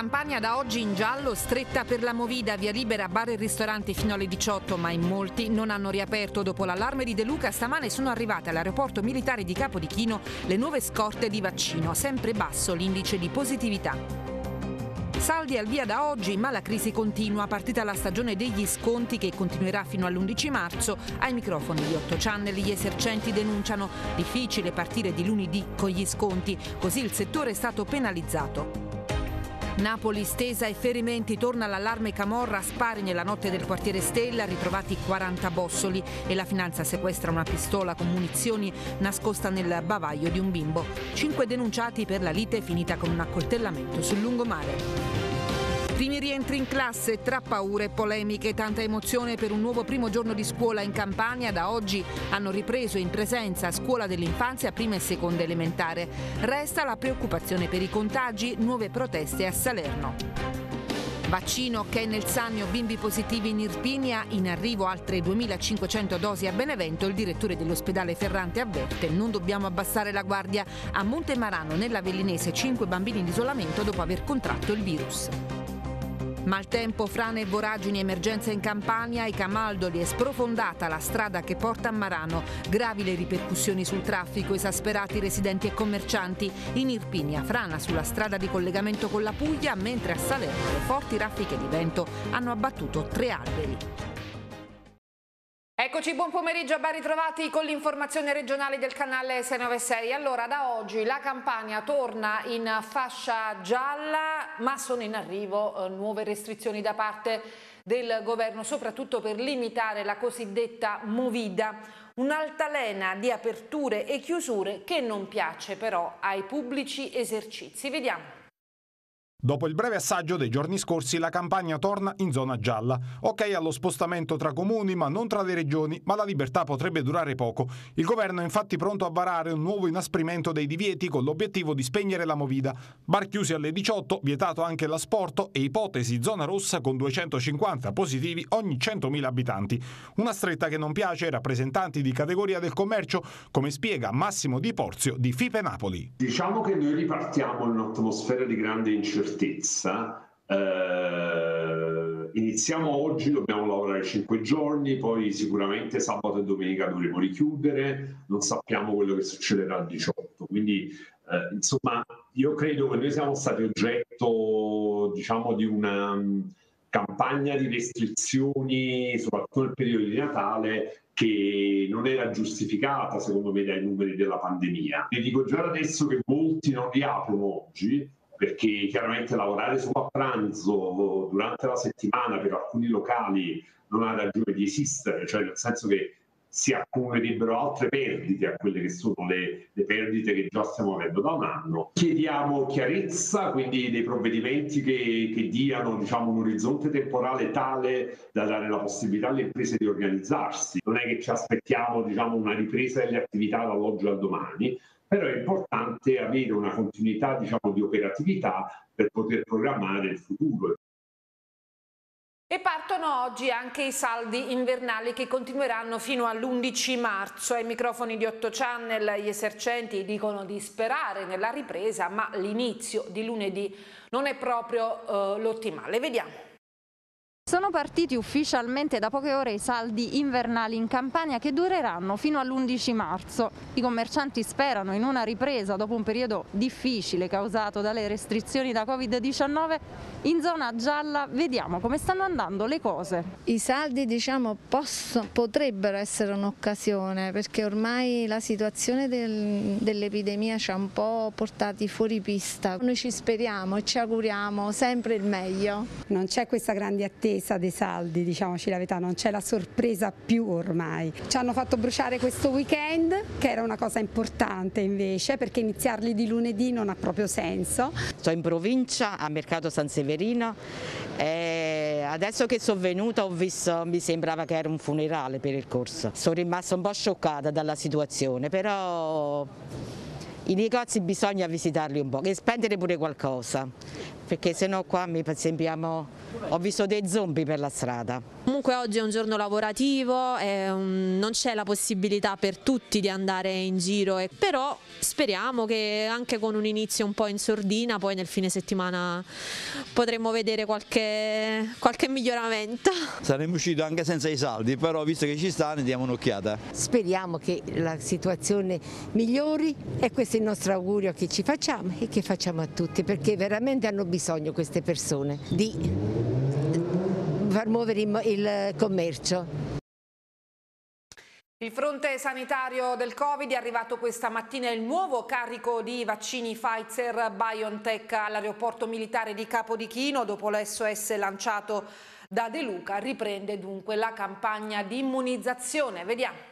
Campania da oggi in giallo, stretta per la movida, via libera, bar e ristoranti fino alle 18, ma in molti non hanno riaperto. Dopo l'allarme di De Luca, stamane sono arrivate all'aeroporto militare di Capodichino le nuove scorte di vaccino, sempre basso l'indice di positività. Saldi al via da oggi, ma la crisi continua, partita la stagione degli sconti che continuerà fino all'11 marzo. Ai microfoni di 8 Channel gli esercenti denunciano difficile partire di lunedì con gli sconti, così il settore è stato penalizzato. Napoli stesa e ferimenti, torna l'allarme Camorra, spari nella notte del quartiere Stella, ritrovati 40 bossoli e la finanza sequestra una pistola con munizioni nascosta nel bavaglio di un bimbo. Cinque denunciati per la lite finita con un accoltellamento sul lungomare. Primi rientri in classe, tra paure e polemiche, tanta emozione per un nuovo primo giorno di scuola in Campania. Da oggi hanno ripreso in presenza scuola dell'infanzia, prima e seconda elementare. Resta la preoccupazione per i contagi, nuove proteste a Salerno. Vaccino che nel Sannio bimbi positivi in Irpinia, in arrivo altre 2500 dosi a Benevento, il direttore dell'ospedale Ferrante avverte non dobbiamo abbassare la guardia. A Montemarano, nella Vellinese, 5 bambini in isolamento dopo aver contratto il virus. Maltempo, frane e voragini, emergenza in Campania, ai Camaldoli è sprofondata la strada che porta a Marano. Gravi le ripercussioni sul traffico, esasperati residenti e commercianti. In Irpinia, frana sulla strada di collegamento con la Puglia, mentre a Salerno le forti raffiche di vento hanno abbattuto tre alberi. Eccoci, buon pomeriggio, ben ritrovati con l'informazione regionale del canale 696. Allora, da oggi la Campania torna in fascia gialla, ma sono in arrivo eh, nuove restrizioni da parte del governo, soprattutto per limitare la cosiddetta movida. Un'altalena di aperture e chiusure che non piace però ai pubblici esercizi. Vediamo. Dopo il breve assaggio dei giorni scorsi, la campagna torna in zona gialla. Ok allo spostamento tra comuni, ma non tra le regioni, ma la libertà potrebbe durare poco. Il governo è infatti pronto a varare un nuovo inasprimento dei divieti con l'obiettivo di spegnere la movida. Bar chiusi alle 18, vietato anche l'asporto e ipotesi zona rossa con 250 positivi ogni 100.000 abitanti. Una stretta che non piace ai rappresentanti di categoria del commercio, come spiega Massimo Di Porzio di Fipe Napoli. Diciamo che noi ripartiamo in un'atmosfera di grande incertezza certezza. Eh, iniziamo oggi, dobbiamo lavorare 5 giorni, poi sicuramente sabato e domenica dovremo richiudere, non sappiamo quello che succederà al 18. Quindi eh, insomma io credo che noi siamo stati oggetto diciamo di una mm, campagna di restrizioni, soprattutto nel periodo di Natale, che non era giustificata secondo me dai numeri della pandemia. E dico già adesso che molti non riaprono oggi perché chiaramente lavorare solo a pranzo durante la settimana per alcuni locali non ha ragione di esistere, cioè nel senso che si accumulerebbero altre perdite a quelle che sono le, le, perdite che già stiamo avendo da un anno. Chiediamo chiarezza, quindi dei provvedimenti che, che diano diciamo, un orizzonte temporale tale da dare la possibilità alle imprese di organizzarsi. Non è che ci aspettiamo diciamo, una ripresa delle attività dall'oggi al domani, però è importante avere una continuità diciamo, di operatività per poter programmare il futuro. E partono oggi anche i saldi invernali che continueranno fino all'11 marzo. Ai microfoni di 8 Channel gli esercenti dicono di sperare nella ripresa, ma l'inizio di lunedì non è proprio eh, l'ottimale. Vediamo. Sono partiti ufficialmente da poche ore i saldi invernali in Campania che dureranno fino all'11 marzo. I commercianti sperano in una ripresa dopo un periodo difficile causato dalle restrizioni da Covid-19. In zona gialla vediamo come stanno andando le cose. I saldi diciamo, posso, potrebbero essere un'occasione perché ormai la situazione del, dell'epidemia ci ha un po' portati fuori pista. Noi ci speriamo e ci auguriamo sempre il meglio. Non c'è questa grande attesa sorpresa dei saldi, diciamoci la verità, non c'è la sorpresa più ormai. Ci hanno fatto bruciare questo weekend, che era una cosa importante invece, perché iniziarli di lunedì non ha proprio senso. Sto in provincia, a Mercato San Severino, e adesso che sono venuta ho visto, mi sembrava che era un funerale per il corso. Sono rimasta un po' scioccata dalla situazione, però i negozi bisogna visitarli un po' e spendere pure qualcosa perché sennò qua mi sembriamo, ho visto dei zombie per la strada. Comunque oggi è un giorno lavorativo, un, non c'è la possibilità per tutti di andare in giro, e, però speriamo che anche con un inizio un po' in sordina poi nel fine settimana potremo vedere qualche, qualche miglioramento. Saremmo usciti anche senza i saldi, però visto che ci sta ne diamo un'occhiata. Speriamo che la situazione migliori e questo è il nostro augurio che ci facciamo e che facciamo a tutti perché veramente hanno bisogno bisogno queste persone di far muovere il commercio. Il fronte sanitario del Covid è arrivato questa mattina il nuovo carico di vaccini Pfizer-BioNTech all'aeroporto militare di Capodichino dopo l'SOS lanciato da De Luca. Riprende dunque la campagna di immunizzazione. Vediamo.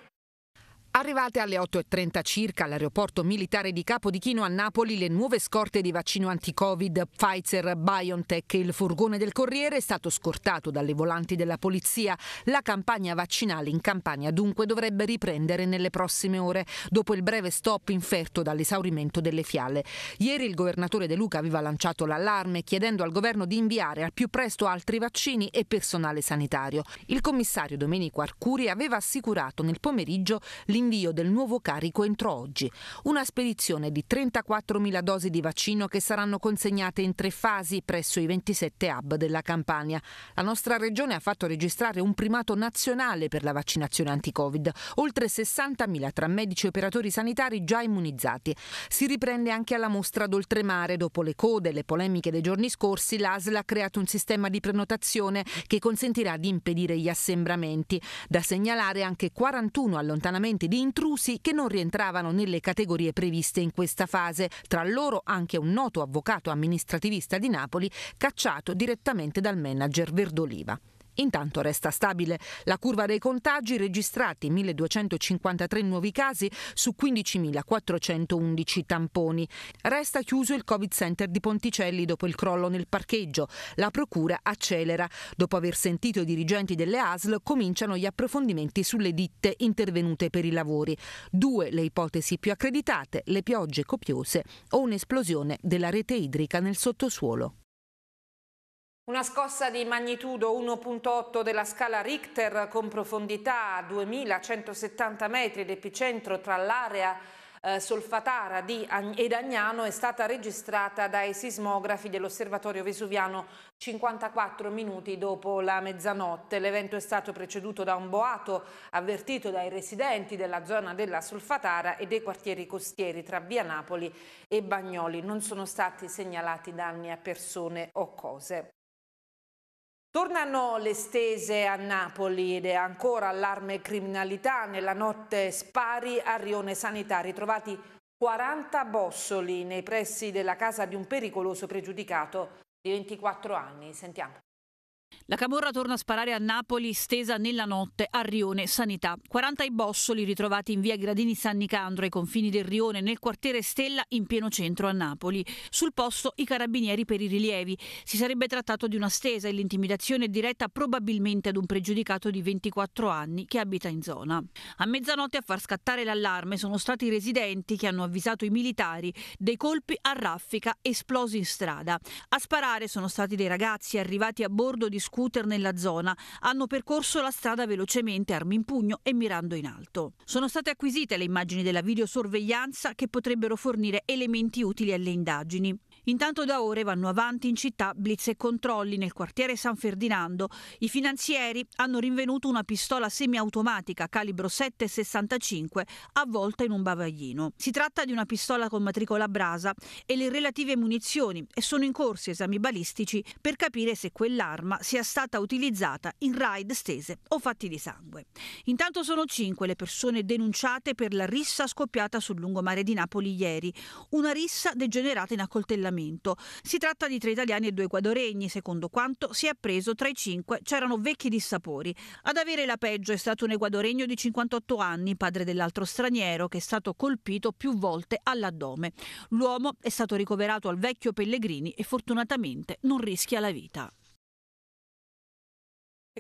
Arrivate alle 8.30 circa all'aeroporto militare di Capodichino a Napoli, le nuove scorte di vaccino anti-Covid Pfizer BioNTech. Il furgone del Corriere è stato scortato dalle volanti della polizia. La campagna vaccinale in Campania dunque dovrebbe riprendere nelle prossime ore, dopo il breve stop inferto dall'esaurimento delle fiale. Ieri il governatore De Luca aveva lanciato l'allarme chiedendo al governo di inviare al più presto altri vaccini e personale sanitario. Il commissario Domenico Arcuri aveva assicurato nel pomeriggio l'invio l'invio del nuovo carico entro oggi. Una spedizione di 34.000 dosi di vaccino che saranno consegnate in tre fasi presso i 27 hub della Campania. La nostra regione ha fatto registrare un primato nazionale per la vaccinazione anti-Covid, oltre 60.000 tra medici e operatori sanitari già immunizzati. Si riprende anche alla mostra d'oltremare. Dopo le code e le polemiche dei giorni scorsi, l'ASL ha creato un sistema di prenotazione che consentirà di impedire gli assembramenti. Da segnalare anche 41 allontanamenti di intrusi che non rientravano nelle categorie previste in questa fase, tra loro anche un noto avvocato amministrativista di Napoli cacciato direttamente dal manager Verdoliva. Intanto resta stabile la curva dei contagi registrati 1253 nuovi casi su 15.411 tamponi. Resta chiuso il Covid Center di Ponticelli dopo il crollo nel parcheggio. La procura accelera. Dopo aver sentito i dirigenti delle ASL cominciano gli approfondimenti sulle ditte intervenute per i lavori. Due le ipotesi più accreditate, le piogge copiose o un'esplosione della rete idrica nel sottosuolo. Una scossa di magnitudo 1.8 della scala Richter con profondità a 2170 metri d'epicentro tra l'area eh, solfatara di Ag ed Agnano è stata registrata dai sismografi dell'osservatorio vesuviano 54 minuti dopo la mezzanotte. L'evento è stato preceduto da un boato avvertito dai residenti della zona della solfatara e dei quartieri costieri tra via Napoli e Bagnoli. Non sono stati segnalati danni a persone o cose. Tornano le stese a Napoli ed è ancora allarme criminalità. Nella notte spari a Rione Sanità, ritrovati 40 bossoli nei pressi della casa di un pericoloso pregiudicato di 24 anni. Sentiamo. La Camorra torna a sparare a Napoli, stesa nella notte a Rione Sanità. 40 i bossoli ritrovati in via Gradini San Nicandro, ai confini del Rione, nel quartiere Stella, in pieno centro a Napoli. Sul posto i carabinieri per i rilievi. Si sarebbe trattato di una stesa e l'intimidazione diretta probabilmente ad un pregiudicato di 24 anni che abita in zona. A mezzanotte a far scattare l'allarme sono stati i residenti che hanno avvisato i militari dei colpi a raffica esplosi in strada. A sparare sono stati dei ragazzi arrivati a bordo di di scooter nella zona hanno percorso la strada velocemente, armi in pugno e mirando in alto. Sono state acquisite le immagini della videosorveglianza che potrebbero fornire elementi utili alle indagini. Intanto da ore vanno avanti in città blitz e controlli nel quartiere San Ferdinando. I finanzieri hanno rinvenuto una pistola semiautomatica calibro 7,65 avvolta in un bavaglino. Si tratta di una pistola con matricola brasa e le relative munizioni e sono in corso esami balistici per capire se quell'arma sia stata utilizzata in raid stese o fatti di sangue. Intanto sono cinque le persone denunciate per la rissa scoppiata sul lungomare di Napoli ieri, una rissa degenerata in accoltellamento accertamento. Si tratta di tre italiani e due equadoregni, secondo quanto si è appreso tra i cinque c'erano vecchi dissapori. Ad avere la peggio è stato un equadoregno di 58 anni, padre dell'altro straniero, che è stato colpito più volte all'addome. L'uomo è stato ricoverato al vecchio Pellegrini e fortunatamente non rischia la vita.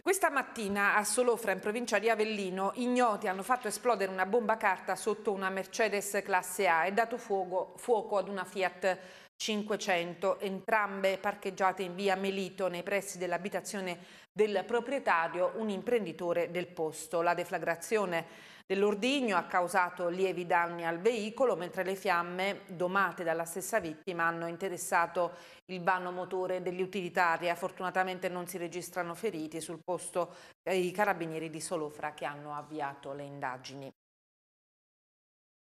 questa mattina a Solofra, in provincia di Avellino, ignoti hanno fatto esplodere una bomba carta sotto una Mercedes classe A e dato fuoco, fuoco ad una Fiat 500, entrambe parcheggiate in via Melito nei pressi dell'abitazione del proprietario, un imprenditore del posto. La deflagrazione dell'ordigno ha causato lievi danni al veicolo, mentre le fiamme, domate dalla stessa vittima, hanno interessato il vano motore degli utilitari. Fortunatamente non si registrano feriti sul posto eh, i carabinieri di Solofra che hanno avviato le indagini.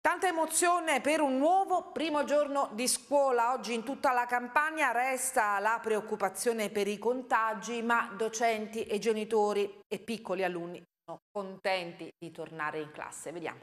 Tanta emozione per un nuovo primo giorno di scuola. Oggi in tutta la campagna resta la preoccupazione per i contagi, ma docenti e genitori e piccoli alunni sono contenti di tornare in classe. Vediamo.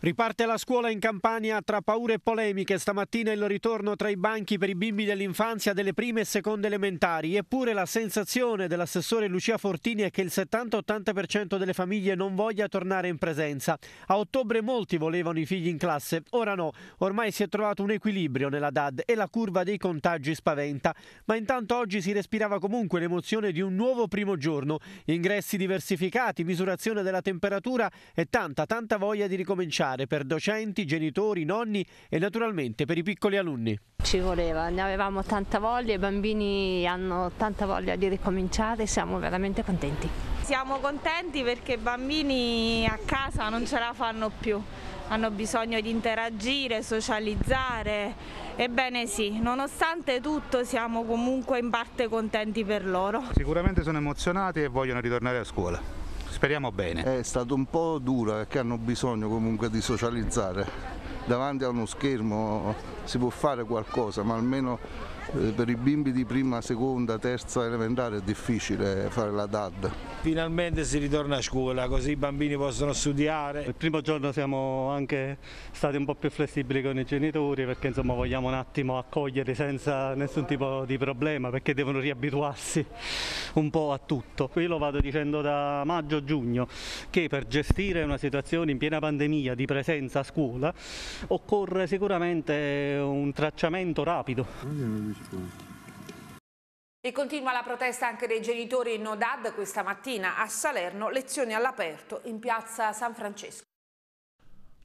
Riparte la scuola in Campania tra paure e polemiche, stamattina il ritorno tra i banchi per i bimbi dell'infanzia delle prime e seconde elementari, eppure la sensazione dell'assessore Lucia Fortini è che il 70-80% delle famiglie non voglia tornare in presenza. A ottobre molti volevano i figli in classe, ora no, ormai si è trovato un equilibrio nella DAD e la curva dei contagi spaventa, ma intanto oggi si respirava comunque l'emozione di un nuovo primo giorno, ingressi diversificati, misurazione della temperatura e tanta, tanta voglia di ricominciare giocare per docenti, genitori, nonni e naturalmente per i piccoli alunni. Ci voleva, ne avevamo tanta voglia, i bambini hanno tanta voglia di ricominciare, siamo veramente contenti. Siamo contenti perché i bambini a casa non ce la fanno più, hanno bisogno di interagire, socializzare. Ebbene sì, nonostante tutto siamo comunque in parte contenti per loro. Sicuramente sono emozionati e vogliono ritornare a scuola. Speriamo bene. È stato un po' dura perché hanno bisogno comunque di socializzare. Davanti a uno schermo si può fare qualcosa, ma almeno eh, per i bimbi di prima, seconda, terza elementare è difficile fare la DAD. Finalmente si ritorna a scuola, così i bambini possono studiare. Il primo giorno siamo anche stati un po' più flessibili con i genitori perché insomma vogliamo un attimo accogliere senza nessun tipo di problema perché devono riabituarsi un po' a tutto. Io lo vado dicendo da maggio-giugno che per gestire una situazione in piena pandemia di presenza a scuola occorre sicuramente un tracciamento rapido sicuramente. E continua la protesta anche dei genitori in Nodad questa mattina a Salerno, lezioni all'aperto in piazza San Francesco.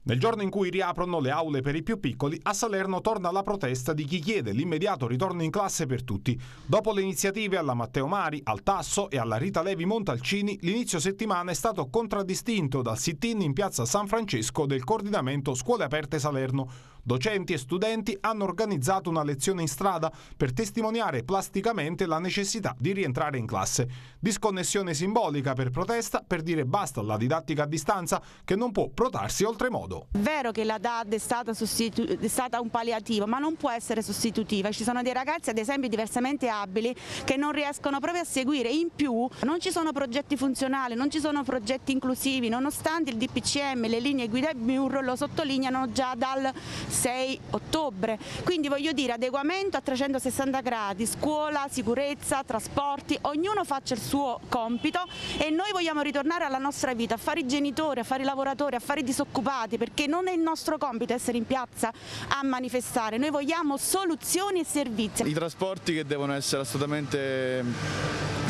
Nel giorno in cui riaprono le aule per i più piccoli, a Salerno torna la protesta di chi chiede l'immediato ritorno in classe per tutti. Dopo le iniziative alla Matteo Mari, al Tasso e alla Rita Levi Montalcini, l'inizio settimana è stato contraddistinto dal sit-in in piazza San Francesco del coordinamento Scuole Aperte Salerno, Docenti e studenti hanno organizzato una lezione in strada per testimoniare plasticamente la necessità di rientrare in classe. Disconnessione simbolica per protesta per dire basta alla didattica a distanza che non può protarsi oltremodo. È vero che la DAD è stata, è stata un palliativo ma non può essere sostitutiva. Ci sono dei ragazzi ad esempio diversamente abili che non riescono proprio a seguire. In più non ci sono progetti funzionali, non ci sono progetti inclusivi nonostante il DPCM, le linee guida e Murro lo sottolineano già dal 6 ottobre. Quindi voglio dire adeguamento a 360 gradi, scuola, sicurezza, trasporti, ognuno faccia il suo compito e noi vogliamo ritornare alla nostra vita, a fare i genitori, a fare i lavoratori, a fare i disoccupati, perché non è il nostro compito essere in piazza a manifestare, noi vogliamo soluzioni e servizi. I trasporti che devono essere assolutamente ehm,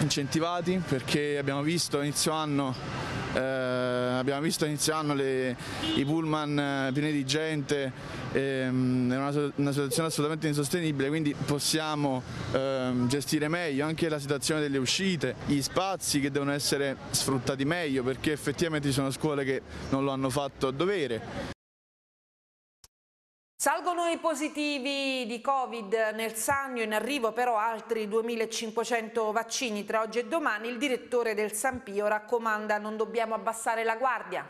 incentivati perché abbiamo visto inizio anno eh, abbiamo visto iniziando le, i pullman eh, pieni di gente, ehm, è una, una, situazione assolutamente insostenibile, quindi possiamo ehm, gestire meglio anche la situazione delle uscite, gli spazi che devono essere sfruttati meglio perché effettivamente ci sono scuole che non lo hanno fatto a dovere. Salgono i positivi di Covid nel Sannio, in arrivo però altri 2.500 vaccini tra oggi e domani. Il direttore del San Pio raccomanda non dobbiamo abbassare la guardia.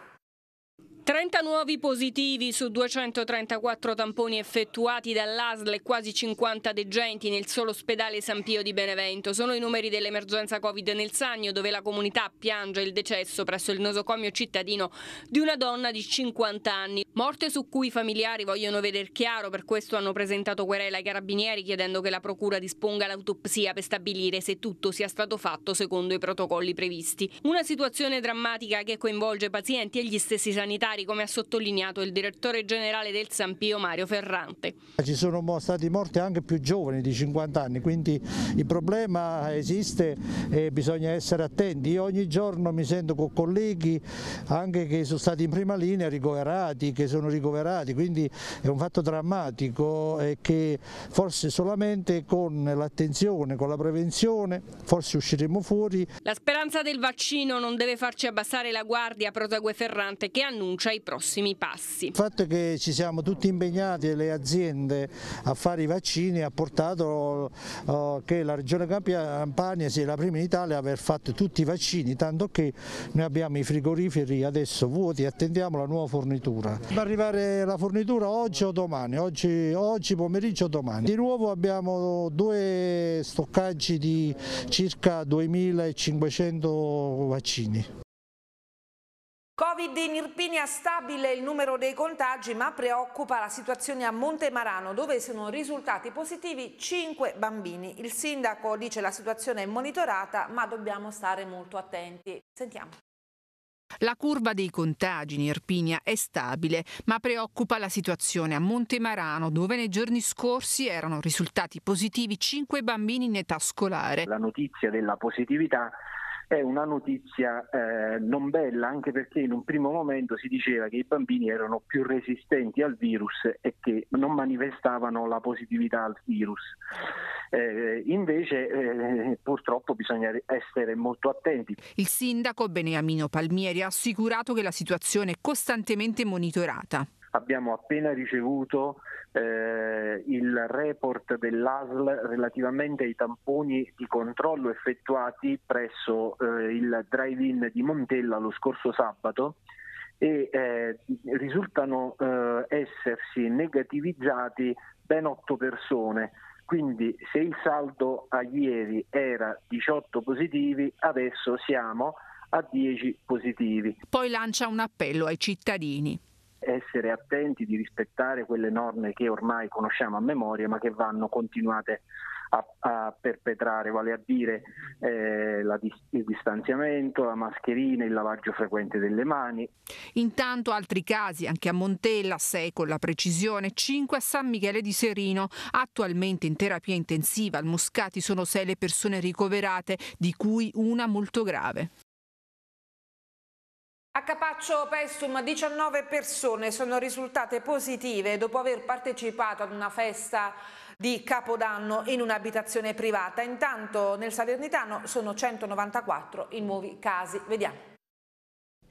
30 nuovi positivi su 234 tamponi effettuati dall'ASL e quasi 50 degenti nel solo ospedale San Pio di Benevento. Sono i numeri dell'emergenza Covid nel Sannio, dove la comunità piange il decesso presso il nosocomio cittadino di una donna di 50 anni. Morte su cui i familiari vogliono veder chiaro, per questo hanno presentato querela ai carabinieri chiedendo che la procura disponga l'autopsia per stabilire se tutto sia stato fatto secondo i protocolli previsti. Una situazione drammatica che coinvolge pazienti e gli stessi sanitari militari, come ha sottolineato il direttore generale del San Pio Mario Ferrante. Ci sono stati morti anche più giovani di 50 anni, quindi il problema esiste e bisogna essere attenti. Io ogni giorno mi sento con colleghi anche che sono stati in prima linea ricoverati, che sono ricoverati, quindi è un fatto drammatico e che forse solamente con l'attenzione, con la prevenzione, forse usciremo fuori. La speranza del vaccino non deve farci abbassare la guardia, prosegue Ferrante, che annuncia fiducia ai prossimi passi. Il fatto che ci siamo tutti impegnati, le aziende, a fare i vaccini ha portato uh, che la regione Campania sia la prima in Italia a aver fatto tutti i vaccini, tanto che noi abbiamo i frigoriferi adesso vuoti e attendiamo la nuova fornitura. Va arrivare la fornitura oggi o domani, oggi, oggi pomeriggio o domani. Di nuovo abbiamo due stoccaggi di circa 2500 vaccini. Covid in Irpinia stabile il numero dei contagi, ma preoccupa la situazione a Montemarano, dove sono risultati positivi 5 bambini. Il sindaco dice la situazione è monitorata, ma dobbiamo stare molto attenti. Sentiamo. La curva dei contagi in Irpinia è stabile, ma preoccupa la situazione a Montemarano, dove nei giorni scorsi erano risultati positivi 5 bambini in età scolare. La notizia della positività è una notizia eh, non bella, anche perché in un primo momento si diceva che i bambini erano più resistenti al virus e che non manifestavano la positività al virus. Eh, invece eh, purtroppo bisogna essere molto attenti. Il sindaco Beneamino Palmieri ha assicurato che la situazione è costantemente monitorata abbiamo appena ricevuto eh, il report dell'ASL relativamente ai tamponi di controllo effettuati presso eh, il drive-in di Montella lo scorso sabato e eh, risultano eh, essersi negativizzati ben otto persone. Quindi se il saldo a ieri era 18 positivi, adesso siamo a 10 positivi. Poi lancia un appello ai cittadini essere attenti, di rispettare quelle norme che ormai conosciamo a memoria ma che vanno continuate a, a perpetrare, vale a dire eh, la, il distanziamento, la mascherina, il lavaggio frequente delle mani. Intanto altri casi, anche a Montella, 6 con la precisione, 5 a San Michele di Serino, attualmente in terapia intensiva al Moscati sono 6 le persone ricoverate, di cui una molto grave. A Capaccio Pestum 19 persone sono risultate positive dopo aver partecipato ad una festa di Capodanno in un'abitazione privata. Intanto nel Salernitano sono 194 i nuovi casi. Vediamo.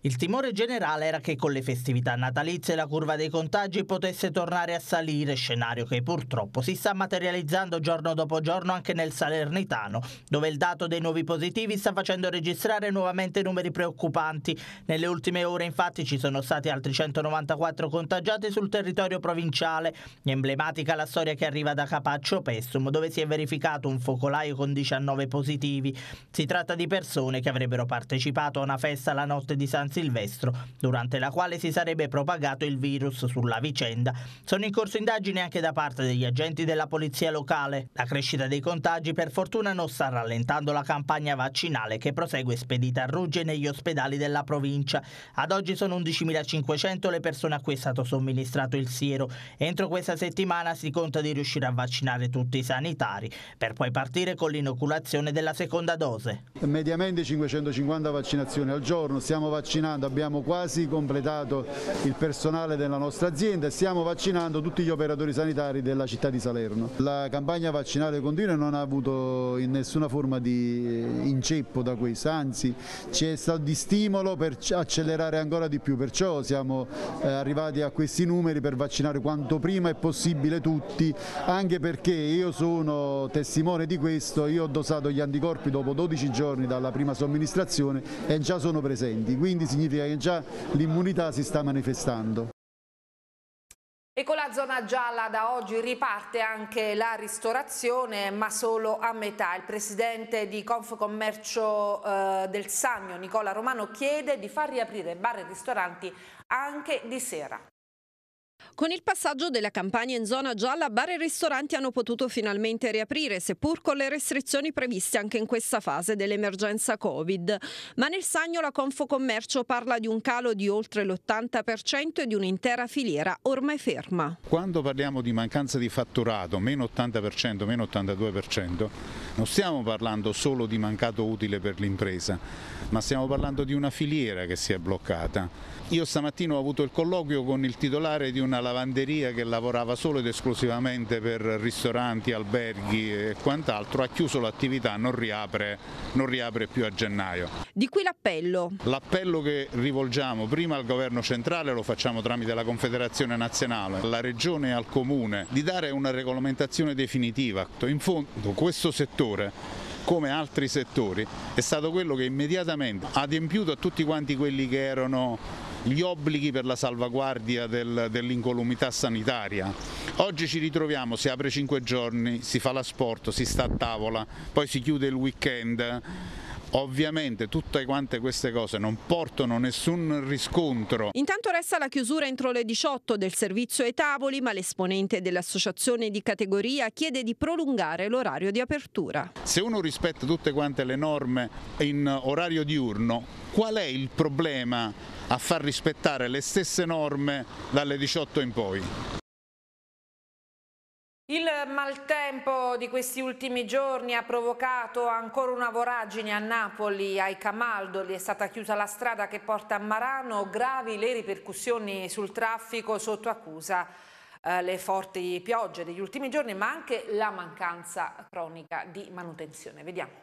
Il timore generale era che con le festività natalizie la curva dei contagi potesse tornare a salire, scenario che purtroppo si sta materializzando giorno dopo giorno anche nel Salernitano, dove il dato dei nuovi positivi sta facendo registrare nuovamente numeri preoccupanti. Nelle ultime ore infatti ci sono stati altri 194 contagiati sul territorio provinciale. Emblematica la storia che arriva da Capaccio Pessum, dove si è verificato un focolaio con 19 positivi. Si tratta di persone che avrebbero partecipato a una festa la notte di San Silvestro, durante la quale si sarebbe propagato il virus sulla vicenda. Sono in corso indagini anche da parte degli agenti della polizia locale. La crescita dei contagi per fortuna non sta rallentando la campagna vaccinale che prosegue spedita a rugge negli ospedali della provincia. Ad oggi sono 11.500 le persone a cui è stato somministrato il siero. Entro questa settimana si conta di riuscire a vaccinare tutti i sanitari per poi partire con l'inoculazione della seconda dose. Mediamente 550 vaccinazioni al giorno, stiamo vaccinando vaccinando, abbiamo quasi completato il personale della nostra azienda e stiamo vaccinando tutti gli operatori sanitari della città di Salerno. La campagna vaccinale continua e non ha avuto in nessuna forma di eh, inceppo da questo, anzi c'è stato di stimolo per accelerare ancora di più, perciò siamo eh, arrivati a questi numeri per vaccinare quanto prima è possibile tutti, anche perché io sono testimone di questo, io ho dosato gli anticorpi dopo 12 giorni dalla prima somministrazione e già sono presenti, quindi significa che già l'immunità si sta manifestando. E con la zona gialla da oggi riparte anche la ristorazione, ma solo a metà. Il presidente di Confcommercio eh, del Sannio, Nicola Romano, chiede di far riaprire bar e ristoranti anche di sera. Con il passaggio della campagna in zona gialla, bar e ristoranti hanno potuto finalmente riaprire, seppur con le restrizioni previste anche in questa fase dell'emergenza Covid. Ma nel Sagno la Confocommercio parla di un calo di oltre l'80% e di un'intera filiera ormai ferma. Quando parliamo di mancanza di fatturato, meno 80%, meno 82%, non stiamo parlando solo di mancato utile per l'impresa, ma stiamo parlando di una filiera che si è bloccata. Io stamattina ho avuto il colloquio con il titolare di un una lavanderia che lavorava solo ed esclusivamente per ristoranti, alberghi e quant'altro, ha chiuso l'attività, non riapre, non riapre più a gennaio. Di qui l'appello. L'appello che rivolgiamo prima al governo centrale, lo facciamo tramite la Confederazione Nazionale, alla Regione e al Comune, di dare una regolamentazione definitiva. In fondo questo settore come altri settori, è stato quello che immediatamente ha adempiuto a tutti quanti quelli che erano gli obblighi per la salvaguardia del, dell'incolumità sanitaria. Oggi ci ritroviamo, si apre 5 giorni, si fa l'asporto, si sta a tavola, poi si chiude il weekend, Ovviamente tutte quante queste cose non portano nessun riscontro. Intanto resta la chiusura entro le 18 del servizio ai tavoli, ma l'esponente dell'associazione di categoria chiede di prolungare l'orario di apertura. Se uno rispetta tutte quante le norme in orario diurno, qual è il problema a far rispettare le stesse norme dalle 18 in poi? Il maltempo di questi ultimi giorni ha provocato ancora una voragine a Napoli, ai Camaldoli, è stata chiusa la strada che porta a Marano, gravi le ripercussioni sul traffico sotto accusa eh, le forti piogge degli ultimi giorni ma anche la mancanza cronica di manutenzione. Vediamo.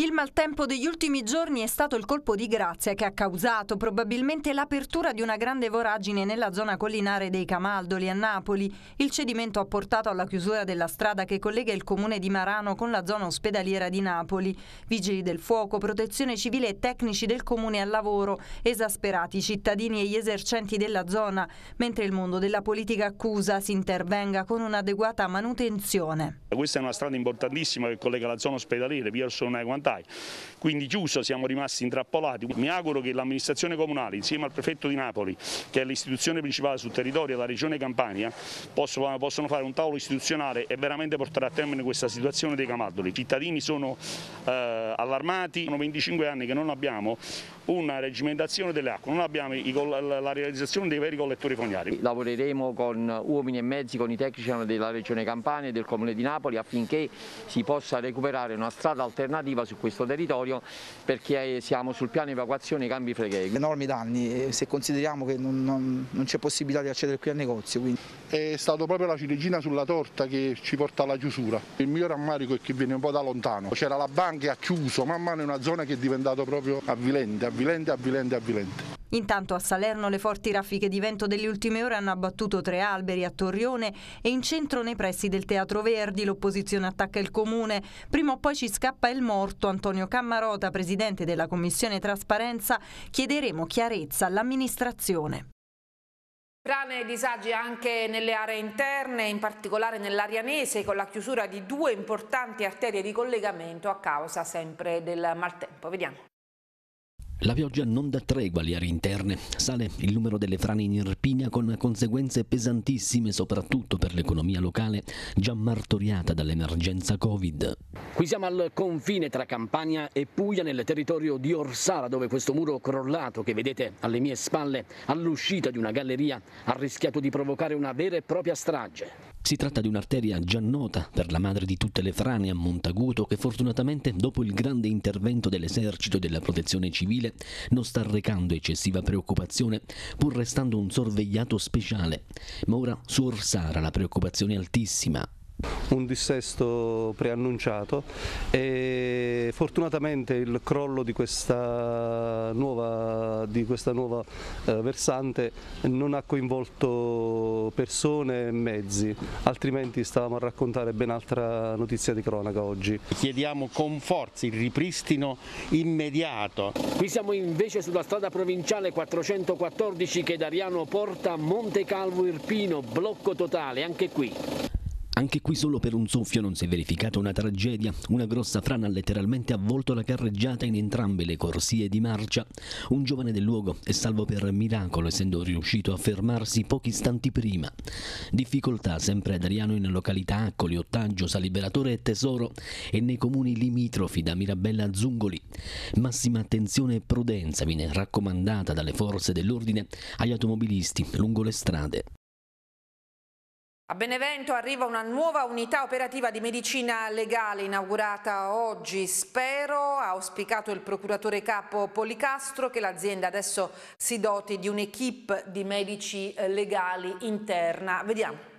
Il maltempo degli ultimi giorni è stato il colpo di grazia che ha causato probabilmente l'apertura di una grande voragine nella zona collinare dei Camaldoli a Napoli. Il cedimento ha portato alla chiusura della strada che collega il comune di Marano con la zona ospedaliera di Napoli. Vigili del fuoco, protezione civile e tecnici del comune al lavoro, esasperati i cittadini e gli esercenti della zona, mentre il mondo della politica accusa si intervenga con un'adeguata manutenzione. Questa è una strada importantissima che collega la zona ospedaliera, via Orsone fotovoltaici. Quindi chiuso siamo rimasti intrappolati. Mi auguro che l'amministrazione comunale insieme al prefetto di Napoli, che è l'istituzione principale sul territorio della regione Campania, possano fare un tavolo istituzionale e veramente portare a termine questa situazione dei Camaldoli. I cittadini sono eh, allarmati, sono 25 anni che non abbiamo una regimentazione delle acque, non abbiamo la realizzazione dei veri collettori fognari. Lavoreremo con uomini e mezzi, con i tecnici della Regione Campania e del Comune di Napoli affinché si possa recuperare una strada alternativa su questo territorio perché eh, siamo sul piano evacuazione Cambi Freghei. Enormi danni, se consideriamo che non, non, non c'è possibilità di accedere qui al negozio. Quindi. È stata proprio la ciliegina sulla torta che ci porta alla chiusura. Il mio rammarico è che viene un po' da lontano. C'era la banca e ha chiuso, man mano è una zona che è diventata proprio avvilente, avvilente, avvilente, avvilente. Intanto a Salerno le forti raffiche di vento delle ultime ore hanno abbattuto tre alberi a Torrione e in centro nei pressi del Teatro Verdi l'opposizione attacca il comune. Prima o poi ci scappa il morto. Antonio Cammarota, presidente della Commissione Trasparenza, chiederemo chiarezza all'amministrazione. e disagi anche nelle aree interne, in particolare nell'Arianese, con la chiusura di due importanti arterie di collegamento a causa sempre del maltempo. Vediamo. La pioggia non dà tregua alle aree interne, sale il numero delle frane in Irpina con conseguenze pesantissime soprattutto per l'economia locale già martoriata dall'emergenza Covid. Qui siamo al confine tra Campania e Puglia nel territorio di Orsara dove questo muro crollato che vedete alle mie spalle all'uscita di una galleria ha rischiato di provocare una vera e propria strage. Si tratta di un'arteria già nota per la madre di tutte le frane a Montaguto che fortunatamente dopo il grande intervento dell'esercito e della protezione civile non sta recando eccessiva preoccupazione pur restando un sorvegliato speciale, ma ora su Orsara la preoccupazione è altissima un dissesto preannunciato e fortunatamente il crollo di questa nuova, di questa nuova eh, versante non ha coinvolto persone e mezzi, altrimenti stavamo a raccontare ben altra notizia di cronaca oggi. Chiediamo con forza il ripristino immediato. Qui siamo invece sulla strada provinciale 414 che da Ariano porta a Monte Calvo Irpino, blocco totale anche qui. Anche qui solo per un soffio non si è verificata una tragedia. Una grossa frana ha letteralmente avvolto la carreggiata in entrambe le corsie di marcia. Un giovane del luogo è salvo per miracolo, essendo riuscito a fermarsi pochi istanti prima. Difficoltà sempre ad Ariano in località Accoli, Ottaggio, Saliberatore e Tesoro e nei comuni limitrofi da Mirabella a Zungoli. Massima attenzione e prudenza viene raccomandata dalle forze dell'ordine agli automobilisti lungo le strade. A Benevento arriva una nuova unità operativa di medicina legale inaugurata oggi, spero, ha auspicato il procuratore capo Policastro che l'azienda adesso si doti di un'equipe di medici legali interna. Vediamo.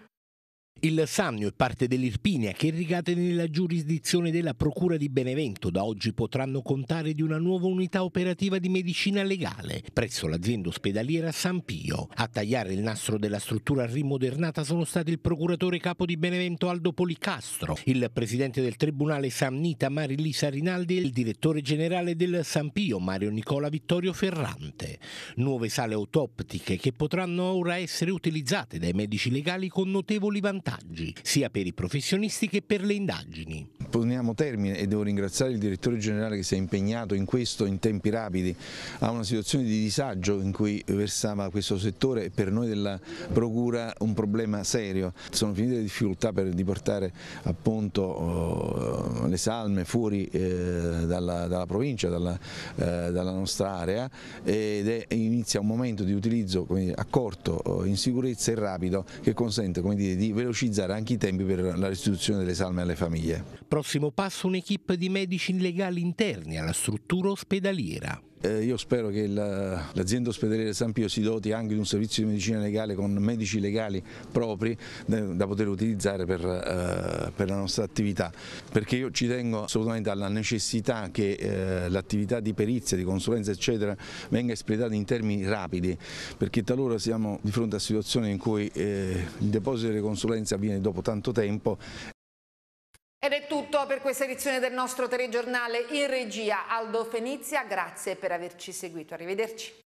Il Sannio è parte dell'Irpinia, che rigate nella giurisdizione della Procura di Benevento, da oggi potranno contare di una nuova unità operativa di medicina legale presso l'azienda ospedaliera San Pio. A tagliare il nastro della struttura rimodernata sono stati il procuratore capo di Benevento Aldo Policastro, il presidente del Tribunale Sannita Marilisa Rinaldi e il direttore generale del San Pio Mario Nicola Vittorio Ferrante. Nuove sale autoptiche che potranno ora essere utilizzate dai medici legali con notevoli vantaggi vantaggi, sia per i professionisti che per le indagini. Poniamo termine e devo ringraziare il direttore generale che si è impegnato in questo in tempi rapidi a una situazione di disagio in cui versava questo settore e per noi della Procura un problema serio. Sono finite le difficoltà per, di portare appunto eh, le salme fuori eh, dalla, dalla, provincia, dalla, eh, dalla, nostra area ed è, inizia un momento di utilizzo dire, accorto, in sicurezza e rapido che consente dire, di velocizzare velocizzare anche i tempi per la restituzione delle salme alle famiglie. Prossimo passo un'equipe di medici legali interni alla struttura ospedaliera. Eh, io spero che l'azienda ospedaliera San Pio si doti anche di un servizio di medicina legale con medici legali propri eh, da poter utilizzare per, eh, per la nostra attività, perché io ci tengo assolutamente alla necessità che eh, l'attività di perizia, di consulenza eccetera venga espletata in termini rapidi, perché talora siamo di fronte a situazioni in cui eh, il deposito delle consulenze avviene dopo tanto tempo ed è tutto per questa edizione del nostro telegiornale in regia. Aldo Fenizia, grazie per averci seguito. Arrivederci.